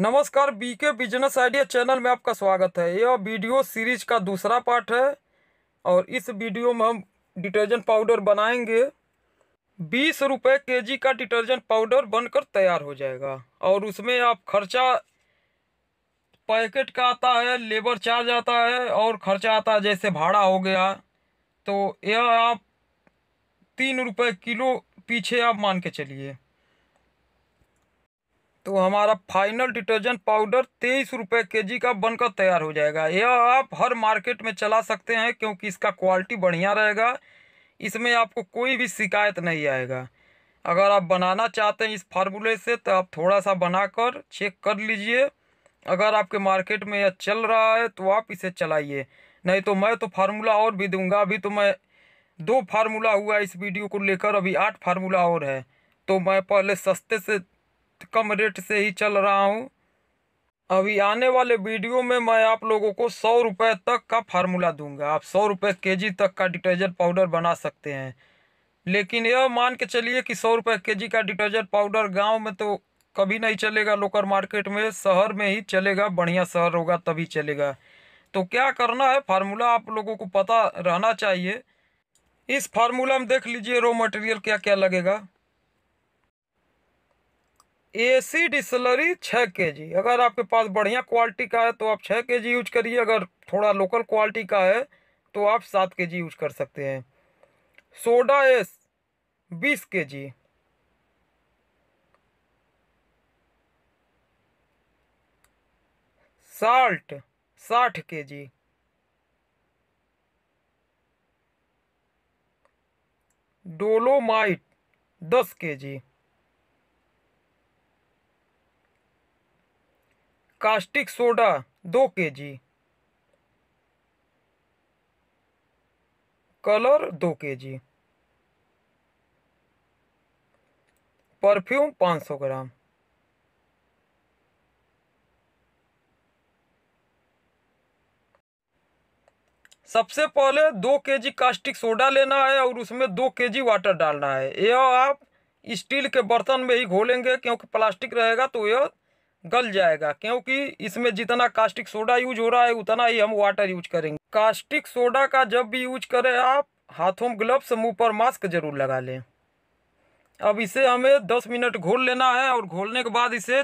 नमस्कार BK business idea channel में आपका स्वागत है यह वीडियो सीरीज का दूसरा पार्ट है और इस वीडियो में हम डिटर्जेंट पाउडर बनाएंगे बीस रुपये के जी का डिटर्जेंट पाउडर बनकर तैयार हो जाएगा और उसमें आप खर्चा पैकेट का आता है लेबर चार्ज आता है और खर्चा आता है जैसे भाड़ा हो गया तो यह आप तीन रुपये किलो पीछे आप मान के चलिए तो हमारा फाइनल डिटर्जेंट पाउडर तेईस रुपये के जी का बनकर तैयार हो जाएगा यह आप हर मार्केट में चला सकते हैं क्योंकि इसका क्वालिटी बढ़िया रहेगा इसमें आपको कोई भी शिकायत नहीं आएगा अगर आप बनाना चाहते हैं इस फार्मूले से तो आप थोड़ा सा बनाकर चेक कर लीजिए अगर आपके मार्केट में यह चल रहा है तो आप इसे चलाइए नहीं तो मैं तो फार्मूला और भी दूंगा अभी तो मैं दो फार्मूला हुआ इस वीडियो को लेकर अभी आठ फार्मूला और है तो मैं पहले सस्ते से कम रेट से ही चल रहा हूँ अभी आने वाले वीडियो में मैं आप लोगों को सौ रुपये तक का फार्मूला दूंगा आप सौ रुपये के जी तक का डिटर्जेंट पाउडर बना सकते हैं लेकिन यह मान के चलिए कि सौ रुपये के जी का डिटर्जेंट पाउडर गांव में तो कभी नहीं चलेगा लोकल मार्केट में शहर में ही चलेगा बढ़िया शहर होगा तभी चलेगा तो क्या करना है फार्मूला आप लोगों को पता रहना चाहिए इस फार्मूला में देख लीजिए रॉ मटेरियल क्या क्या लगेगा एसी डिसलरी छः के जी अगर आपके पास बढ़िया क्वालिटी का है तो आप छः के जी यूज करिए अगर थोड़ा लोकल क्वालिटी का है तो आप सात के जी यूज कर सकते हैं सोडा एस बीस के जी साल्ट साठ के जी डोलोमाइट दस के जी कास्टिक सोडा दो के जी कलर दो के जी परफ्यूम पाँच सौ ग्राम सबसे पहले दो के जी कास्टिक सोडा लेना है और उसमें दो के जी वाटर डालना है यह आप स्टील के बर्तन में ही घोलेंगे क्योंकि प्लास्टिक रहेगा तो यह गल जाएगा क्योंकि इसमें जितना कास्टिक सोडा यूज हो रहा है उतना ही हम वाटर यूज करेंगे कास्टिक सोडा का जब भी यूज करें आप हाथों में ग्लव्स मुंह पर मास्क जरूर लगा लें अब इसे हमें दस मिनट घोल लेना है और घोलने के बाद इसे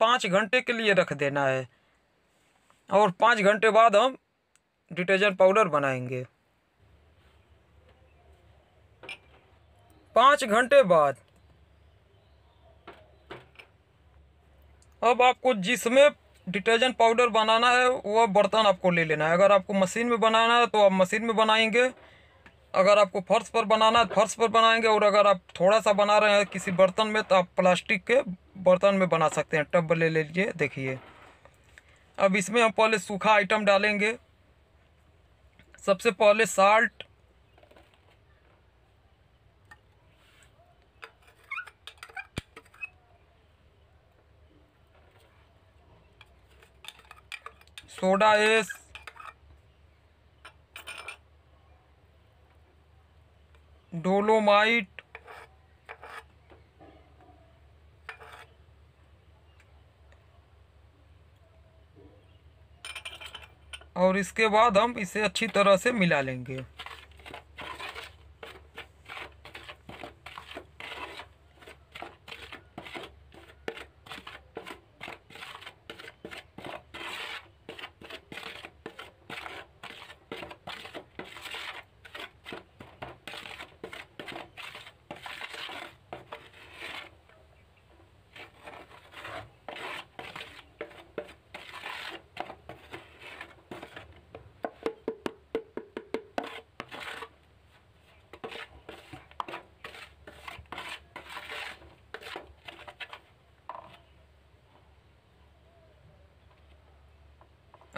पाँच घंटे के लिए रख देना है और पाँच घंटे बाद हम डिटर्जेंट पाउडर बनाएंगे पाँच घंटे बाद अब आपको जिसमें डिटर्जेंट पाउडर बनाना है वह बर्तन आपको ले लेना है अगर आपको मशीन में बनाना है तो आप मशीन में बनाएंगे अगर आपको फर्श पर बनाना है तो फर्श पर बनाएंगे और अगर आप थोड़ा सा बना रहे हैं किसी बर्तन में तो आप प्लास्टिक के बर्तन में बना सकते हैं टब ले लीजिए देखिए अब इसमें हम पहले सूखा आइटम डालेंगे सबसे पहले साल्ट सोडा एस डोलोमाइट और इसके बाद हम इसे अच्छी तरह से मिला लेंगे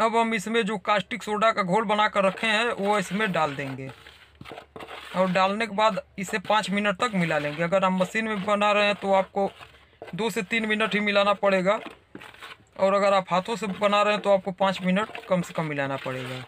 अब हम इसमें जो कास्टिक सोडा का घोल बना कर रखे हैं वो इसमें डाल देंगे और डालने के बाद इसे पाँच मिनट तक मिला लेंगे अगर हम मशीन में बना रहे हैं तो आपको दो से तीन मिनट ही मिलाना पड़ेगा और अगर आप हाथों से बना रहे हैं तो आपको पाँच मिनट कम से कम मिलाना पड़ेगा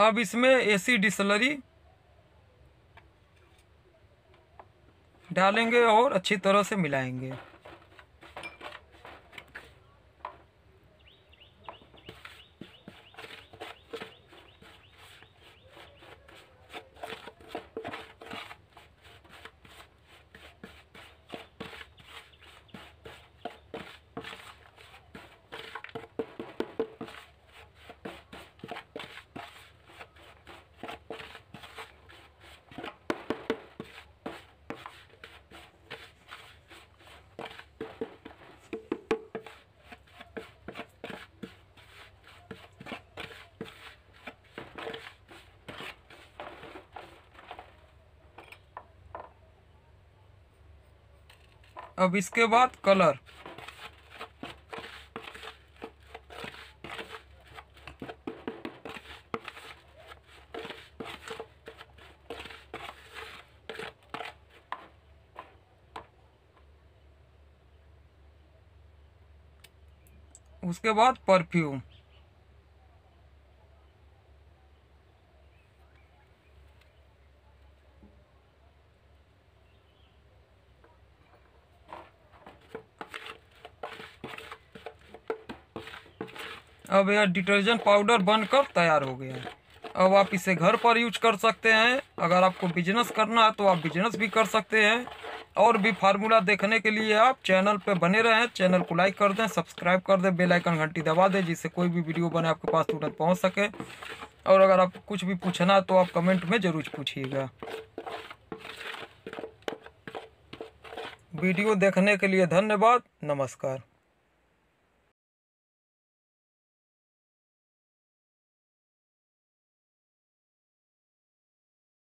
अब इसमें एसी डिसलरी डालेंगे और अच्छी तरह से मिलाएंगे अब इसके बाद कलर उसके बाद परफ्यूम अब यह डिटर्जेंट पाउडर बनकर तैयार हो गया है अब आप इसे घर पर यूज कर सकते हैं अगर आपको बिजनेस करना है तो आप बिजनेस भी कर सकते हैं और भी फार्मूला देखने के लिए आप चैनल पर बने रहें चैनल को लाइक कर दें सब्सक्राइब कर दें बेलाइकन घंटी दबा दें जिससे कोई भी वीडियो बने आपके पास तुरंत पहुँच सके और अगर आप कुछ भी पूछना है तो आप कमेंट में ज़रूर पूछिएगा वीडियो देखने के लिए धन्यवाद नमस्कार